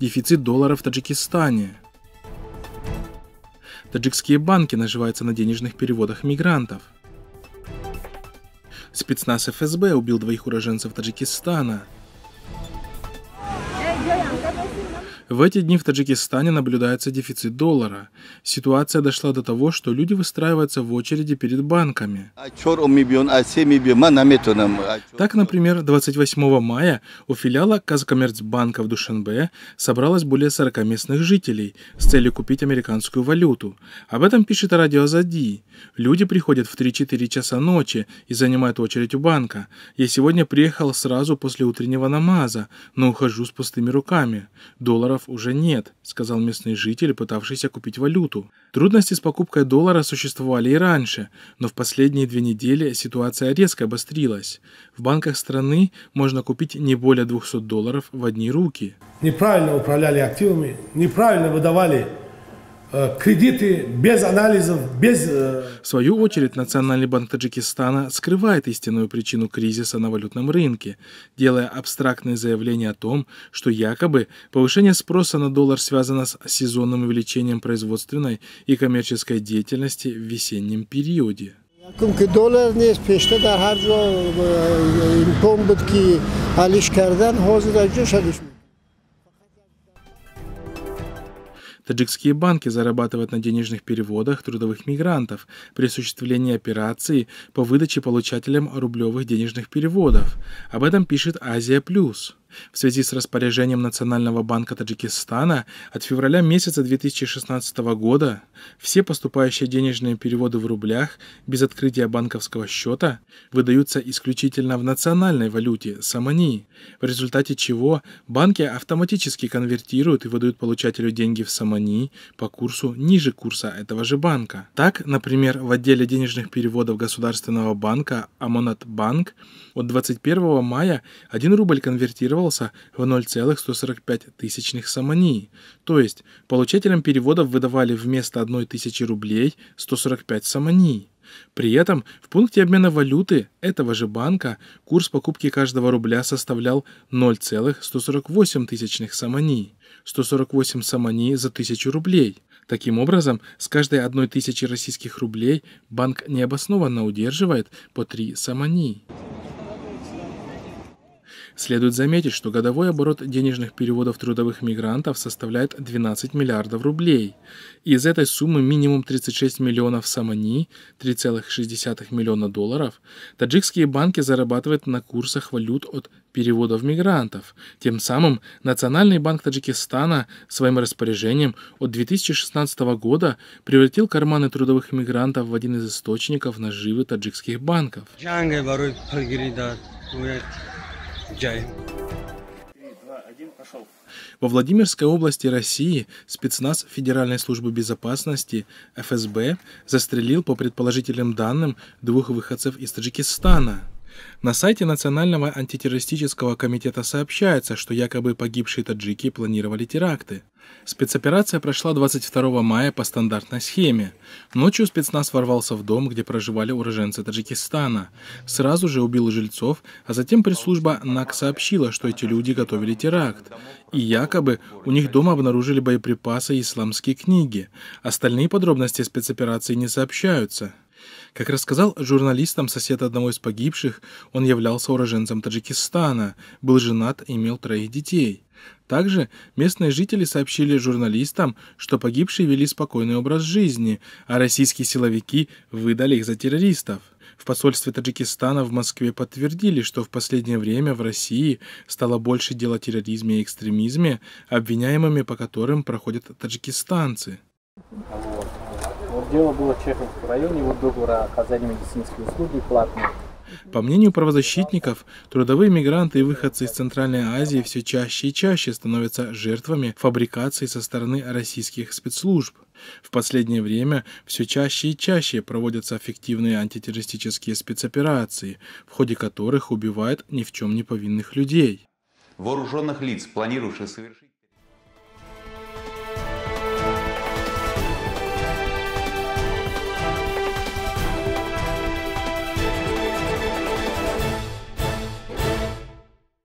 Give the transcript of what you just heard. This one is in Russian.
дефицит доллара в Таджикистане. Таджикские банки наживаются на денежных переводах мигрантов. Спецназ ФСБ убил двоих уроженцев Таджикистана – В эти дни в Таджикистане наблюдается дефицит доллара. Ситуация дошла до того, что люди выстраиваются в очереди перед банками. Так, например, 28 мая у филиала Казкоммерцбанка в Душанбе собралось более 40 местных жителей с целью купить американскую валюту. Об этом пишет радио Зади. Люди приходят в 3-4 часа ночи и занимают очередь у банка. Я сегодня приехал сразу после утреннего намаза, но ухожу с пустыми руками. Долларов долларов уже нет», — сказал местный житель, пытавшийся купить валюту. Трудности с покупкой доллара существовали и раньше, но в последние две недели ситуация резко обострилась. В банках страны можно купить не более 200 долларов в одни руки. Неправильно управляли активами, неправильно выдавали Э, кредиты без анализов, без... Э, в свою очередь, Национальный банк Таджикистана скрывает истинную причину кризиса на валютном рынке, делая абстрактные заявления о том, что якобы повышение спроса на доллар связано с сезонным увеличением производственной и коммерческой деятельности в весеннем периоде. Доллар Таджикские банки зарабатывают на денежных переводах трудовых мигрантов при осуществлении операций по выдаче получателям рублевых денежных переводов. Об этом пишет «Азия Плюс» в связи с распоряжением Национального банка Таджикистана от февраля месяца 2016 года все поступающие денежные переводы в рублях без открытия банковского счета выдаются исключительно в национальной валюте – самани, в результате чего банки автоматически конвертируют и выдают получателю деньги в самани по курсу ниже курса этого же банка. Так, например, в отделе денежных переводов Государственного банка Амонат Банк от 21 мая 1 рубль конвертировал равнялся в 0,145 самонии, то есть получателям переводов выдавали вместо 1000 рублей 145 самоний. При этом в пункте обмена валюты этого же банка курс покупки каждого рубля составлял 0,148 самоний, 148 самоний за 1000 рублей. Таким образом, с каждой одной тысячи российских рублей банк необоснованно удерживает по 3 самони. Следует заметить, что годовой оборот денежных переводов трудовых мигрантов составляет 12 миллиардов рублей. Из этой суммы минимум 36 миллионов самани, 3,6 миллиона долларов, таджикские банки зарабатывают на курсах валют от переводов мигрантов. Тем самым Национальный банк Таджикистана своим распоряжением от 2016 года превратил карманы трудовых мигрантов в один из источников наживы таджикских банков. Джай. Во Владимирской области России спецназ Федеральной службы безопасности ФСБ застрелил, по предположительным данным, двух выходцев из Таджикистана. На сайте Национального антитеррористического комитета сообщается, что якобы погибшие таджики планировали теракты. Спецоперация прошла 22 мая по стандартной схеме. Ночью спецназ ворвался в дом, где проживали уроженцы Таджикистана. Сразу же убил жильцов, а затем пресс-служба НАК сообщила, что эти люди готовили теракт. И якобы у них дома обнаружили боеприпасы и исламские книги. Остальные подробности спецоперации не сообщаются. Как рассказал журналистам сосед одного из погибших, он являлся уроженцем Таджикистана, был женат и имел троих детей. Также местные жители сообщили журналистам, что погибшие вели спокойный образ жизни, а российские силовики выдали их за террористов. В посольстве Таджикистана в Москве подтвердили, что в последнее время в России стало больше дел о терроризме и экстремизме, обвиняемыми по которым проходят таджикистанцы. Вот. вот дело было в Чеховском районе, его договора оказания медицинской услуги платные. По мнению правозащитников, трудовые мигранты и выходцы из Центральной Азии все чаще и чаще становятся жертвами фабрикации со стороны российских спецслужб. В последнее время все чаще и чаще проводятся эффективные антитеррористические спецоперации, в ходе которых убивают ни в чем не повинных людей. Вооруженных лиц, планирующих совершить...